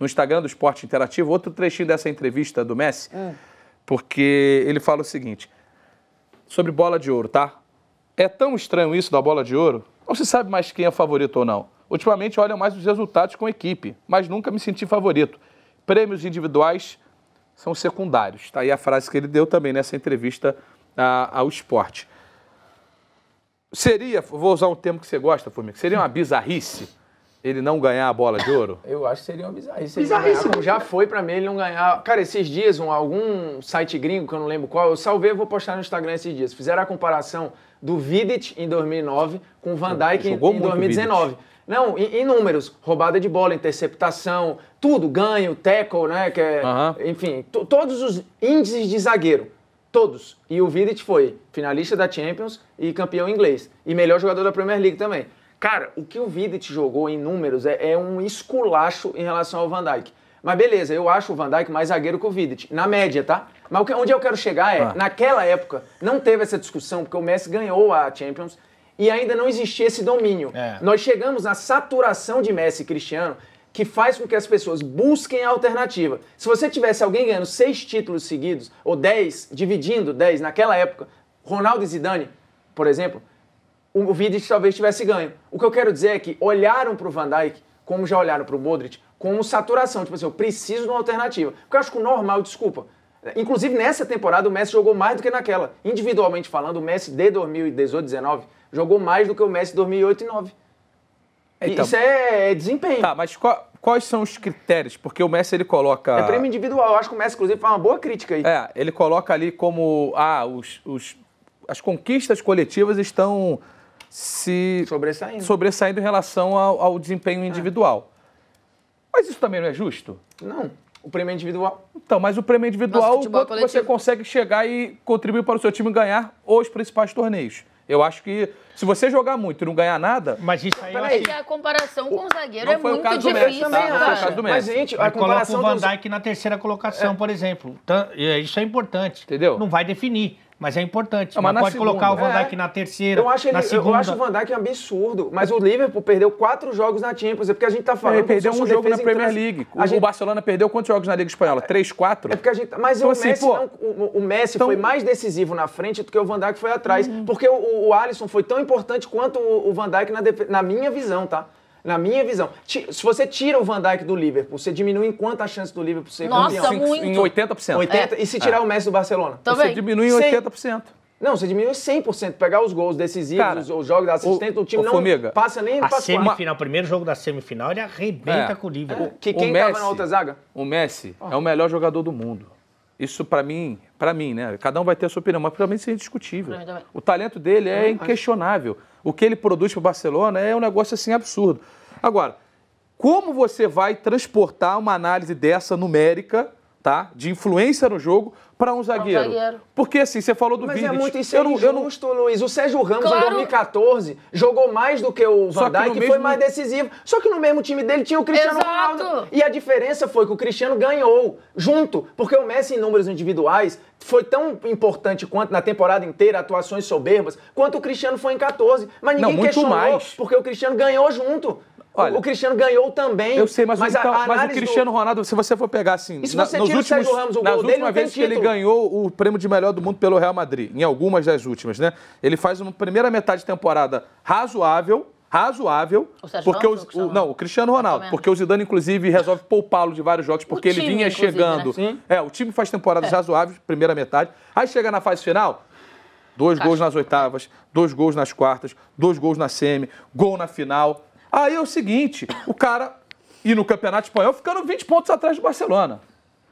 no Instagram do Esporte Interativo outro trechinho dessa entrevista do Messi, hum. porque ele fala o seguinte sobre bola de ouro, tá? É tão estranho isso da bola de ouro? Não se sabe mais quem é favorito ou não. Ultimamente olham mais os resultados com equipe, mas nunca me senti favorito. Prêmios individuais são secundários. Tá aí a frase que ele deu também nessa entrevista a, ao esporte. Seria, vou usar um termo que você gosta, Formiga, seria uma bizarrice ele não ganhar a bola de ouro? Eu acho que seria uma bizarrice. Bizarrice. já foi para mim ele não ganhar. Cara, esses dias, um, algum site gringo, que eu não lembro qual, eu salvei e vou postar no Instagram esses dias. Fizeram a comparação do Vidic em 2009 com o Van Dijk em, em 2019. Não, em, em, números, roubada de bola, interceptação, tudo, ganho, tackle, né, que é, enfim, todos os índices de zagueiro, todos. E o Vidic foi finalista da Champions e campeão inglês e melhor jogador da Premier League também. Cara, o que o Vidic jogou em números é, é um esculacho em relação ao Van Dijk. Mas beleza, eu acho o Van Dijk mais zagueiro que o Vidic, na média, tá? Mas onde eu quero chegar é, ah. naquela época, não teve essa discussão, porque o Messi ganhou a Champions e ainda não existia esse domínio. É. Nós chegamos na saturação de Messi e Cristiano, que faz com que as pessoas busquem a alternativa. Se você tivesse alguém ganhando seis títulos seguidos, ou dez, dividindo dez naquela época, Ronaldo e Zidane, por exemplo, o Vidic talvez tivesse ganho. O que eu quero dizer é que olharam para o Van Dijk, como já olharam para o Modric, como saturação. Tipo assim, eu preciso de uma alternativa. Porque eu acho que o normal, desculpa. Inclusive, nessa temporada, o Messi jogou mais do que naquela. Individualmente falando, o Messi de 2018, 19 jogou mais do que o Messi de 2008 e 9. Então, Isso é, é desempenho. Tá, mas qual, quais são os critérios? Porque o Messi ele coloca. É prêmio individual. Eu acho que o Messi, inclusive, faz uma boa crítica aí. É, ele coloca ali como. Ah, os, os, as conquistas coletivas estão se sobressaindo, sobressaindo em relação ao, ao desempenho ah. individual. Mas isso também não é justo? Não. O prêmio é individual. Então, mas o prêmio individual, o quanto coletivo. você consegue chegar e contribuir para o seu time ganhar os principais torneios. Eu acho que se você jogar muito e não ganhar nada. Mas isso aí. Peraí. É a comparação com o zagueiro não é foi muito o caso difícil. Do Messi, tá? Não foi o caso do Messi. Mas, gente, a comparação. Coloca o Van Dijk dos... na terceira colocação, é. por exemplo. Então, isso é importante. Entendeu? Não vai definir mas é importante. Não, mas pode segunda, colocar o Van Dijk é. na terceira, eu acho ele, na segunda. Eu acho o Van Dijk um absurdo, mas o Liverpool perdeu quatro jogos na Champions, é porque a gente tá falando... Ele perdeu um jogo na Premier League. O, gente... o, Barcelona perdeu quantos jogos na Liga Espanhola? É. Três, quatro? É porque a gente... Mas então, o, assim, Messi, pô, não, o, o, Messi então... foi mais decisivo na frente do que o Van Dijk foi atrás, uhum. porque o, o Alisson foi tão importante quanto o, o Van Dijk na, def... na minha visão, tá? na minha visão. Se você tira o Van Dijk do Liverpool, você diminui em quanto a chance do Liverpool ser Nossa, campeão? Muito. Em 80%. 80 é. E se tirar é. o Messi do Barcelona? Também. Você diminui em 80%. Não, você diminui 100%. Pegar os gols decisivos, Cara, os, os, jogos da assistente, o, o time o não Formiga, passa nem a semifinal. O primeiro jogo da semifinal, ele arrebenta é. com o Liverpool. que quem o Messi, tava na outra zaga? O Messi oh. é o melhor jogador do mundo. Isso para mim, para mim, né? Cada um vai ter a sua opinião, mas para mim isso é indiscutível. O talento dele é inquestionável. O que ele produz para o Barcelona é um negócio assim absurdo. Agora, como você vai transportar uma análise dessa numérica tá? De influência no jogo para um zagueiro. Um zagueiro. Porque assim, você falou do Mas é Vidic, é muito isso, eu não... Luiz. O Sérgio Ramos claro. em 2014 jogou mais do que o Van Dijk, que mesmo... foi mais decisivo. Só que no mesmo time dele tinha o Cristiano Exato. Ronaldo. E a diferença foi que o Cristiano ganhou junto, porque o Messi em números individuais foi tão importante quanto na temporada inteira, atuações soberbas, quanto o Cristiano foi em 14, mas ninguém não, questionou, mais. porque o Cristiano ganhou junto. Olha, o Cristiano ganhou também. Eu sei, mas, mas, o, então, mas o Cristiano do... Ronaldo, se você for pegar assim. E se você na, nos últimos, Sérgio Ramos, o nas gol últimas vezes que ele ganhou o prêmio de melhor do mundo pelo Real Madrid, em algumas das últimas, né? Ele faz uma primeira metade de temporada razoável, razoável, porque Ramos, o, o, não, o Cristiano Ronaldo, tá porque o Zidane inclusive resolve poupá-lo de vários jogos porque time, ele vinha né? chegando. Né? É, o time faz temporadas é. razoáveis, primeira metade. Aí chega na fase final, dois Caixa. gols nas oitavas, dois gols nas quartas, dois gols na semi, gol na final. Aí é o seguinte, o cara, e no Campeonato Espanhol, ficando 20 pontos atrás do Barcelona.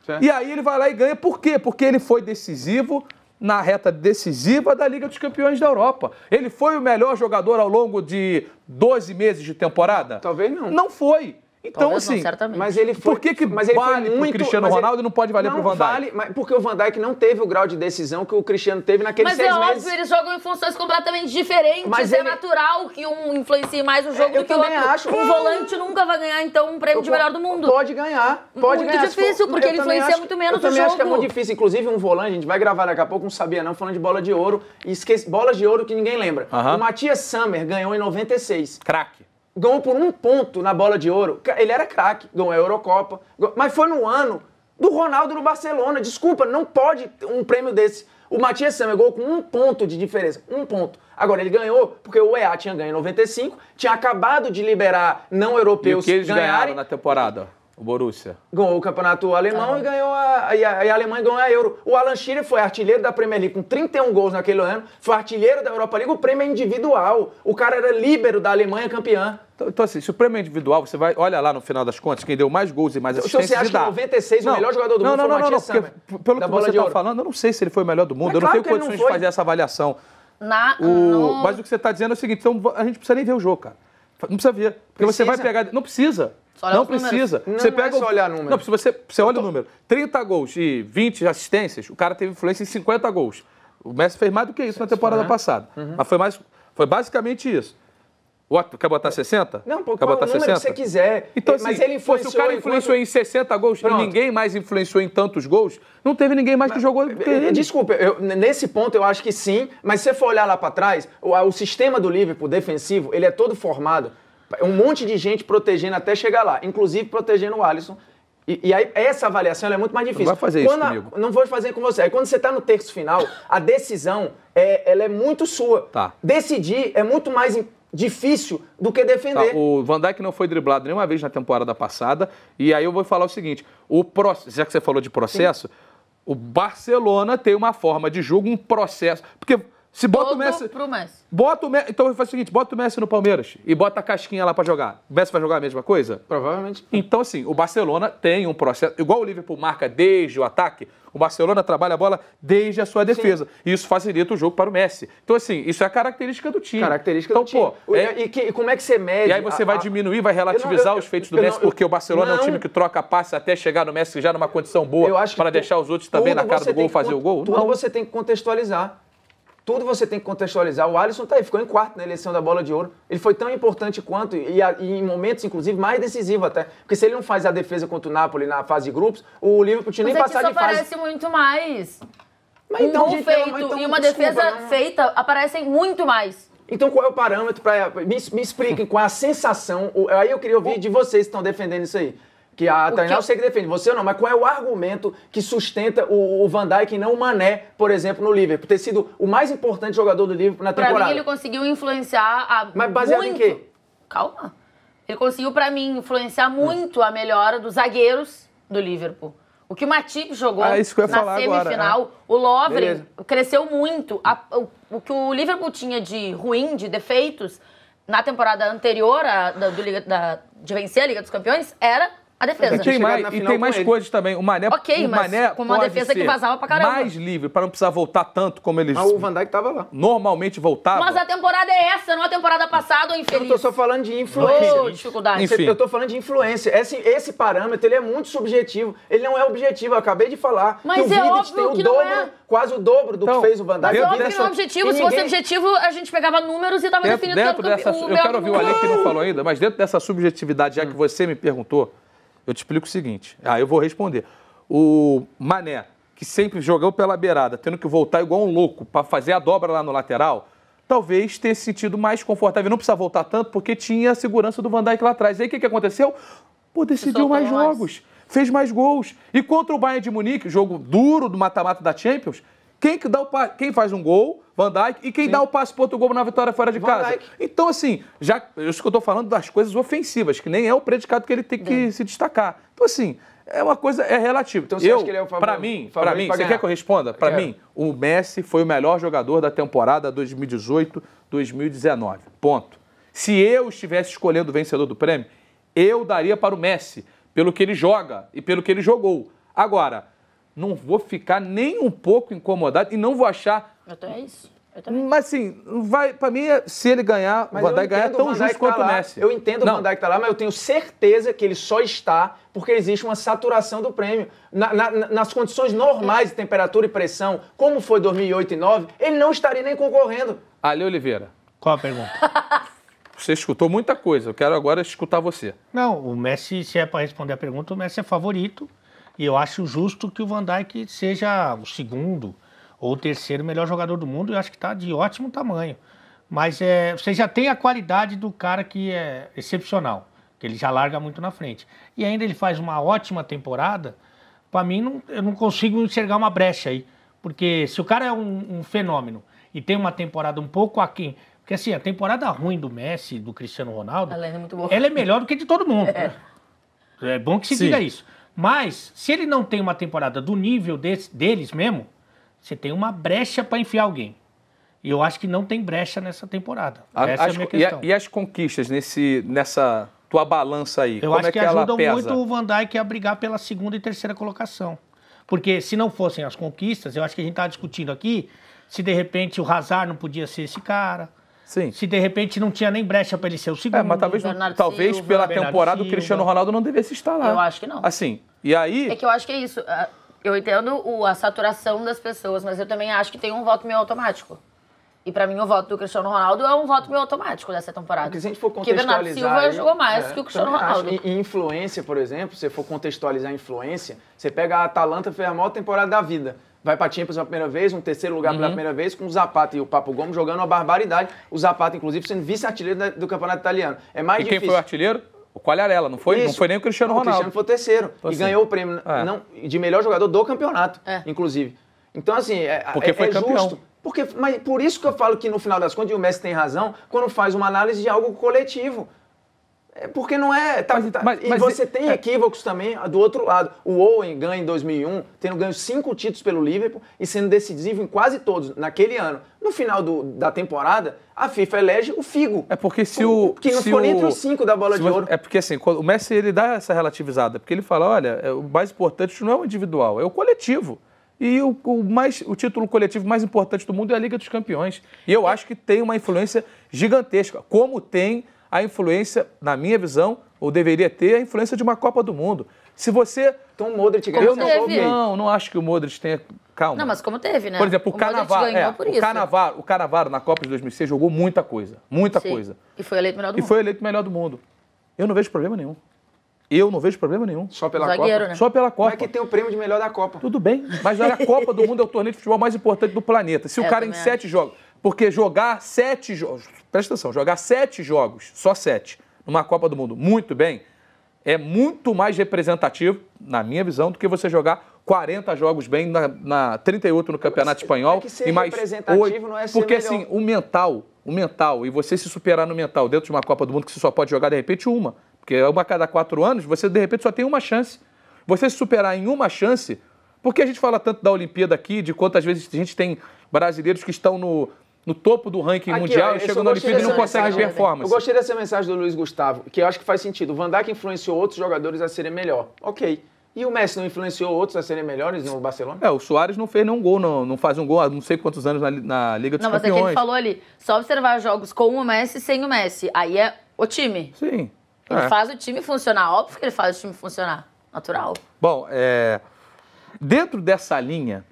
Certo. E aí ele vai lá e ganha. Por quê? Porque ele foi decisivo na reta decisiva da Liga dos Campeões da Europa. Ele foi o melhor jogador ao longo de 12 meses de temporada? Talvez não. Não foi. Então, assim, mas ele foi. Por que, que mas ele vale foi muito, Cristiano Ronaldo ele, não pode valer não pro Van Dijk? Vale, mas, porque o Van Dijk não teve o grau de decisão que o Cristiano teve naqueles mas é seis é óbvio, meses. Mas eles jogam em funções completamente diferentes. Mas é ele... natural que um influencie mais o é, jogo é, do que o outro. Eu Acho. Um volante nunca vai ganhar, então, um prêmio eu, de melhor do mundo. Pode ganhar, pode muito ganhar. Muito difícil, porque ele influencia acho, muito menos o jogo. Eu também acho que é muito difícil. Inclusive, um volante, a gente vai gravar daqui a pouco, não sabia não, falando de bola de ouro. E esquece, bolas de ouro que ninguém lembra. Uh -huh. O Matias Summer ganhou em 96. Craque ganhou por um ponto na bola de ouro. Ele era craque, ganhou é a Eurocopa. Mas foi no ano do Ronaldo no Barcelona. Desculpa, não pode um prêmio desse. O Matias Sama ganhou com um ponto de diferença. Um ponto. Agora, ele ganhou porque o EA tinha ganho em 95, tinha acabado de liberar não-europeus ganharem. na temporada? O Borussia. Ganhou o campeonato alemão ah. e ganhou a, a, a, a Alemanha ganhou a Euro. O Alan Shearer foi artilheiro da Premier League com 31 gols naquele ano, foi artilheiro da Europa League, o prêmio é individual. O cara era líbero da Alemanha campeã. Então, então, assim, se o prêmio é individual, você vai, olha lá no final das contas, quem deu mais gols e mais então, assistências. Então, você acha que em 96 não, o melhor jogador do não, mundo não, foi não, Matias não, porque, Pelo que você está falando, eu não sei se ele foi o melhor do mundo, é eu claro não tenho condições de fazer essa avaliação. Na, o, no... Mas o que você está dizendo é o seguinte, então a gente precisa nem ver o jogo, cara. Não precisa ver. Porque precisa? você vai pegar. Não precisa não precisa. Não, você não é pega é só olhar número. Não, se você, você olha o número. 30 gols e 20 assistências, o cara teve influência em 50 gols. O Messi fez mais do que isso na temporada passada. Uhum. Mas foi, mais, foi basicamente isso. quer botar 60? Não, pô, quer botar 60? que você quiser. Então, é, assim, mas ele influenciou. Se o cara influenciou enquanto... em 60 gols Pronto. e ninguém mais influenciou em tantos gols, não teve ninguém mais mas, é, que jogou. Que desculpa, eu, nesse ponto eu acho que sim, mas se você for olhar lá para trás, o, o, sistema do Liverpool defensivo, ele é todo formado é um monte de gente protegendo até chegar lá, inclusive protegendo o Alisson. E, e aí, essa avaliação é muito mais difícil. Não vai fazer quando isso a, comigo. Não vou fazer com você. Aí, quando você está no terço final, a decisão é, ela é muito sua. Tá. Decidir é muito mais difícil do que defender. Tá, o Van Dijk não foi driblado nenhuma vez na temporada passada. E aí eu vou falar o seguinte: o processo. já que você falou de processo, Sim. o Barcelona tem uma forma de jogo, um processo. Porque se bota Todo o Messi. Pro Messi. Bota o Messi. Então faz o seguinte: bota o Messi no Palmeiras e bota a casquinha lá para jogar. O Messi vai jogar a mesma coisa? Provavelmente. Então, assim, o Barcelona tem um processo. Igual o Liverpool marca desde o ataque, o Barcelona trabalha a bola desde a sua defesa. Sim. E isso facilita o jogo para o Messi. Então, assim, isso é a característica do time. Característica então, do pô, time. É... E, que, e, como é que você mede? E aí você a, vai a... diminuir, vai relativizar não, eu, os feitos do Messi, não, porque o Barcelona não. é um time que troca passe até chegar no Messi já numa condição boa para deixar os outros também na cara do gol fazer o gol. então você tem que contextualizar tudo você tem que contextualizar. O Alisson tá aí, ficou em quarto na eleição da bola de ouro. Ele foi tão importante quanto, e, e em momentos, inclusive, mais decisivo até. Porque se ele não faz a defesa contra o Napoli na fase de grupos, o Liverpool tinha nem Mas é passado de fase. Mas aparece muito mais. Mas então, um gente, é feito então, e uma desculpa, defesa não. Né? feita aparecem muito mais. Então qual é o parâmetro para me, me expliquem qual é a sensação? Aí eu queria ouvir de vocês que estão defendendo isso aí. Que a o Tainá eu sei que defende, você ou não, mas qual é o argumento que sustenta o, o Van Dijk e não o Mané, por exemplo, no Liverpool? Ter sido o mais importante jogador do Liverpool na temporada. Pra mim ele conseguiu influenciar a Mas baseado muito... em quê? Calma. Ele conseguiu, para mim, influenciar muito hum. a melhora dos zagueiros do Liverpool. O que o Matip jogou ah, na semifinal, agora, é. o Lovren cresceu muito. A, o, o, que o Liverpool tinha de ruim, de defeitos, na temporada anterior a, da, do, da, de vencer a Liga dos Campeões, era a defesa. E tem mais, e tem mais coisas também. O Mané, okay, o Mané com uma defesa que vazava pra caramba. Mais livre, pra não precisar voltar tanto como eles. Ah, o Van Dijk tava lá. Normalmente voltava. Mas a temporada é essa, não a temporada passada, infeliz. Eu tô só falando de influência. Oh, dificuldade. Enfim. Eu tô falando de influência. Esse, esse parâmetro, ele é muito subjetivo. Ele não é objetivo, eu acabei de falar. Mas que é o óbvio tem o que dobro, é. quase o dobro do então, que fez o Van Dijk. Mas é óbvio que não é objetivo. Ninguém... Se fosse objetivo, a gente pegava números e tava dentro, definido dentro dessa, o Eu quero ouvir o Ale que não falou ainda, mas dentro dessa subjetividade, já que hum. você me perguntou, eu te explico o seguinte. Aí ah, eu vou responder. O Mané, que sempre jogou pela beirada, tendo que voltar igual um louco para fazer a dobra lá no lateral, talvez tenha se sentido mais confortável. Não precisava voltar tanto porque tinha a segurança do Van Dijk lá atrás. E aí o que, que aconteceu? Pô, decidiu mais jogos. Mais. Fez mais gols. E contra o Bayern de Munique, jogo duro do mata-mata da Champions, quem, que dá o, quem faz um gol? Van Dijk. E quem Sim. dá o passe para outro gol na vitória fora de Van casa? Dijk. Então, assim, já que eu estou falando das coisas ofensivas, que nem é o predicado que ele tem que se destacar. Então, assim, é uma coisa é relativa. Então, você eu, acha que ele é o favorito? Para mim, para mim, você quer que eu responda? Para mim, o Messi foi o melhor jogador da temporada 2018-2019. Ponto. Se eu estivesse escolhendo o vencedor do prêmio, eu daria para o Messi, pelo que ele joga e pelo que ele jogou. Agora, não vou ficar nem um pouco incomodado e não vou achar. Então é isso. Mas assim, vai, pra mim, é, se ele ganhar, mas o Van Dijk ganhar é tão justo tá quanto o Messi. Eu entendo não. o Van estar tá lá, mas eu tenho certeza que ele só está porque existe uma saturação do prêmio. Na, na, nas condições normais de temperatura e pressão, como foi 2008 e 2009, ele não estaria nem concorrendo. Ali Oliveira. Qual a pergunta? você escutou muita coisa, eu quero agora escutar você. Não, o Messi, se é para responder a pergunta, o Messi é favorito. E eu acho justo que o Van Dijk seja o segundo ou o terceiro melhor jogador do mundo. Eu acho que está de ótimo tamanho. Mas é, você já tem a qualidade do cara que é excepcional, que ele já larga muito na frente. E ainda ele faz uma ótima temporada. Para mim, não, eu não consigo enxergar uma brecha aí. Porque se o cara é um, um fenômeno e tem uma temporada um pouco aquém, porque assim, a temporada ruim do Messi, do Cristiano Ronaldo, ela é, muito boa ela é melhor do que de todo mundo. É, é bom que se Sim. diga isso. Mas, se ele não tem uma temporada do nível desse, deles mesmo, você tem uma brecha para enfiar alguém. E eu acho que não tem brecha nessa temporada. A, Essa as, é a minha questão. E, a, e, as conquistas nesse, nessa tua balança aí? Eu como acho é que, que ajudam muito o Van Dijk a brigar pela segunda e terceira colocação. Porque se não fossem as conquistas, eu acho que a gente está discutindo aqui se de repente o Hazard não podia ser esse cara Sim. Se de repente não tinha nem brecha para ele ser o é, segundo. É, mas talvez, talvez Silva, pela temporada o Cristiano Ronaldo não devesse estar lá. Eu acho que não. Assim, e aí... É que eu acho que é isso. Ah, eu entendo a saturação das pessoas, mas eu também acho que tem um voto meio automático. E para mim, o voto do Cristiano Ronaldo é um voto meio automático dessa temporada. Porque se a gente for contextualizar... Porque Bernardo Silva jogou mais é, que o Cristiano Ronaldo. Acho. E, influência, por exemplo, se for contextualizar a influência, você pega a Atalanta, foi a maior temporada da vida vai para Champions pela primeira vez, um terceiro lugar pela uhum. primeira vez, com o Zapata e o Papo Gomes jogando uma barbaridade. O Zapata, inclusive, sendo vice-artilheiro do campeonato italiano. É mais e difícil. quem foi o artilheiro? O Qualharela, não foi? Isso. Não foi nem o Cristiano Ronaldo. O Cristiano foi o terceiro. Então, e assim, ganhou o prêmio é. não, de melhor jogador do campeonato, é. inclusive. Então, assim, é, Porque é, foi é campeão. justo. Porque, mas por isso que eu falo que, no final das contas, e o Messi tem razão, quando faz uma análise de algo coletivo. É porque não é. Tá, mas, tá, mas, e você é- tem é, equívocos também ah, do outro lado. O Owen ganha em 2001, tendo ganho cinco títulos pelo Liverpool e sendo decisivo em quase todos naquele ano. No final do, da temporada, a FIFA elege o Figo. É porque se o. o que não ficou nem entre os cinco da bola de ouro. É porque assim, o Messi ele dá essa relativizada, porque ele fala: olha, é, o mais importante não é o individual, é o coletivo. E o, o, mais, o título coletivo mais importante do mundo é a Liga dos Campeões. E eu acho que tem uma influência gigantesca, como tem a influência, na minha visão, ou deveria ter, a influência de uma Copa do Mundo. Se você. Então o Modric ganhou. Eu não, teve. não, não acho que o Modric tenha. Calma. Não, mas como teve, né? Por exemplo, o, o Canavaro. É, o carnaval o na Copa de 2006 jogou muita coisa. Muita Sim. coisa. E foi eleito melhor do e mundo. E foi eleito melhor do mundo. Eu não vejo problema nenhum. Eu não vejo problema nenhum. Só pela Zagueiro, Copa? Né? Só pela é Copa. é que tem o prêmio de melhor da Copa. Tudo bem. Mas olha, a Copa do Mundo é o torneio de futebol mais importante do planeta. Se é, o cara em sete jogos. Porque jogar sete jogos, presta atenção, jogar sete jogos, só sete, numa Copa do Mundo muito bem, é muito mais representativo, na minha visão, do que você jogar 40 jogos bem na, na 38 no Campeonato Espanhol é que ser e mais representativo não é ser porque assim, melhor. assim, o mental, o mental e você se superar no mental dentro de uma Copa do Mundo que você só pode jogar de repente uma, porque é uma a cada quatro anos, você de repente só tem uma chance. Você se superar em uma chance, porque a gente fala tanto da Olimpíada aqui, de quantas vezes a gente tem brasileiros que estão no, no topo do ranking Aqui, mundial, chega na Olimpíada e não consegue as performances Eu gostei dessa mensagem do Luiz Gustavo, que eu acho que faz sentido. O Van Dijk influenciou outros jogadores a serem melhor. Ok. E o Messi não influenciou outros a serem melhores no Barcelona? É, o Soares não fez nenhum gol, não, não faz um gol há não sei quantos anos na, na Liga dos não, Campeões. Não, mas é que ele falou ali, só observar jogos com o Messi e sem o Messi. Aí é o time. Sim. Ele é. faz o time funcionar. Óbvio que ele faz o time funcionar. Natural. Bom, é... dentro dessa linha,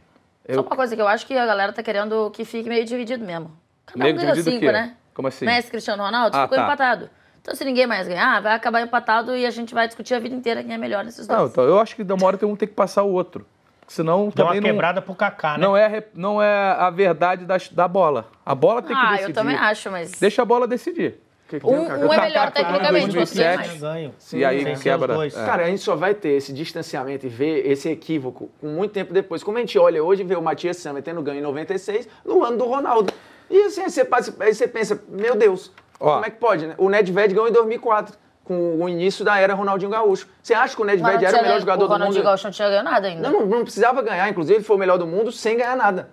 eu... Só uma coisa que eu acho que a galera tá querendo que fique meio dividido mesmo. Cada meio um ganha cinco, né? Como assim? Messi, Cristiano Ronaldo, ah, ficou tá. empatado. Então, se ninguém mais ganhar, vai acabar empatado e a gente vai discutir a vida inteira quem é melhor nesses dois. Não, então, eu acho que demora uma tem um ter que passar o outro. Senão Dá também. Dá uma quebrada não, pro Kaká, né? Não é, não é a verdade da, da bola. A bola tem ah, que decidir. Ah, eu também acho, mas. Deixa a bola decidir. Que, que um, um é melhor tecnicamente, você é mais. Ganho. E aí quebra. É. Cara, a gente só vai ter esse distanciamento e ver esse equívoco com muito tempo depois. Como a gente olha hoje e vê o Matias Sama tendo ganho em 96 no ano do Ronaldo. E assim, você, passa, aí você pensa, meu Deus, Ó. como é que pode, né? O Nedved ganhou em 2004 com o início da era Ronaldinho Gaúcho. Você acha que o Nedved era o melhor jogador o do mundo? O Ronaldinho Gaúcho não tinha ganho nada ainda. Não, não, não, precisava ganhar. Inclusive, ele foi o melhor do mundo sem ganhar nada.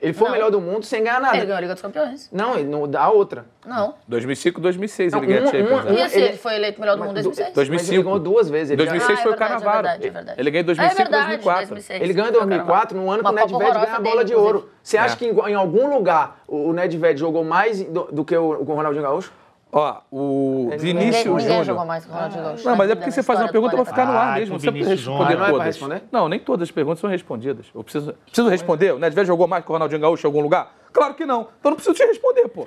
Ele foi não. o melhor do mundo sem ganhar nada. Ele ganhou a Liga dos Campeões. Não, ele não dá outra. Não. 2005, 2006 não, ele ganhou a Champions. Né? e assim, ele foi eleito melhor do mundo em 2006? 2005. Mas ele ganhou duas vezes. Ele 2006 ah, é foi verdade, o Carnaval. É verdade, é ele ganhou em 2005 é 2004. 2006, ele ganhou em 2004, no ano que o Nedved ganha a bola de ouro. Inclusive. Você acha é. que em, em, algum lugar o Nedved jogou mais do, do que o, o Ronaldinho Gaúcho? Ó, o Vinícius é Júnior. jogou mais que o Ronaldinho Gaúcho. Não, mas é porque você faz uma pergunta para ficar no ar mesmo. Não precisa responder todas. É não, nem todas as perguntas são respondidas. Eu preciso, preciso responder? O Nedved jogou mais que o Ronaldinho Gaúcho em algum lugar? Claro que não. Então não preciso te responder, pô.